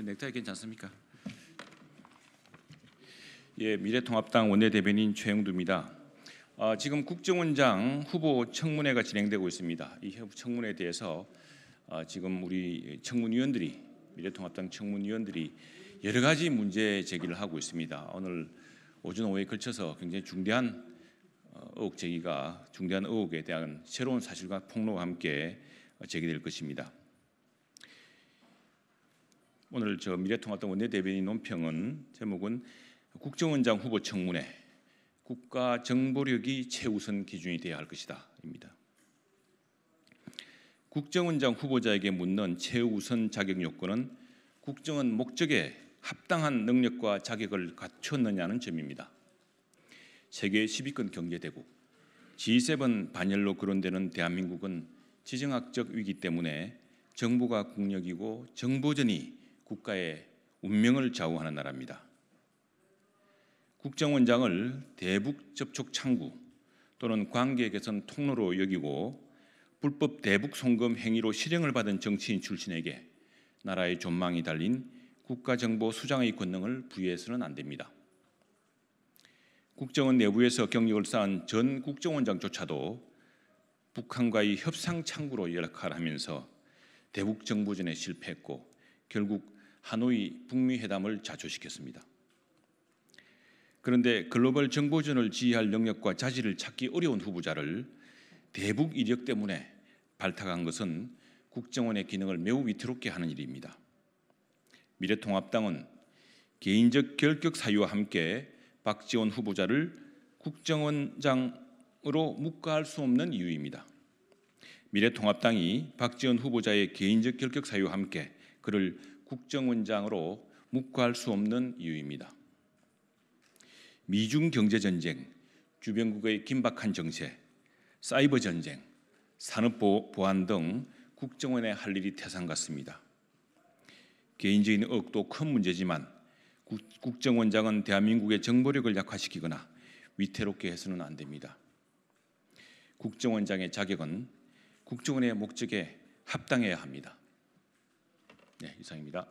네, 넥타이 괜찮습니까? 예, 미래통합당 원내대변인 최영두입니다. 아, 지금 국정원장 후보 청문회가 진행되고 있습니다. 이 청문회에 대해서 아, 지금 우리 청문위원들이 미래통합당 청문위원들이 여러 가지 문제 제기를 하고 있습니다. 오늘 오전 오후에 걸쳐서 굉장히 중대한 어, 의혹 제기가 중대한 의혹에 대한 새로운 사실과 폭로와 함께 어, 제기될 것입니다. 오늘 저 미래통합당 원내대변인 논평은 제목은 국정원장 후보 청문회 국가 정보력이 최우선 기준이 되어야 할 것이다입니다. 국정원장 후보자에게 묻는 최우선 자격 요건은 국정원 목적에 합당한 능력과 자격을 갖췄느냐는 점입니다. 세계 10위권 경제대국 G7 반열로 거론되는 대한민국은 지정학적 위기 때문에 정부가 국력이고 정보전이 국가의 운명을 좌우하는 나라입니다. 국정원장을 대북 접촉 창구 또는 관계 개선 통로로 여기고 불법 대북 송금 행위로 실형을 받은 정치인 출신에게 나라의 존망이 달린 국가정보수장의 권능을 부여해서는 안 됩니다. 국정원 내부에서 경력을 쌓은 전 국정원장조차도 북한과의 협상 창구로 연락하면서 대북 정부전에 실패했고 결국 하노이 북미 회담을 자초시켰습니다. 그런데 글로벌 정보전을 지휘할 능력과 자질을 찾기 어려운 후보자를 대북 이력 때문에 발탁한 것은 국정원의 기능을 매우 위태롭게 하는 일입니다. 미래통합당은 개인적 결격 사유와 함께 박지원 후보자를 국정원장으로 묵과할 수 없는 이유입니다. 미래통합당이 박지원 후보자의 개인적 결격 사유와 함께 그를 국정원장으로 묵과할 수 없는 이유입니다. 미중 경제 전쟁, 주변국의 긴박한 정세, 사이버 전쟁, 산업 보안 등 국정원의 할 일이 태산 같습니다. 개인적인 억도 큰 문제지만 국, 정원장은 대한민국의 정보력을 약화시키거나 위태롭게 해서는 안 됩니다. 국정원장의 자격은 국정원의 목적에 합당해야 합니다. 네, 이상입니다.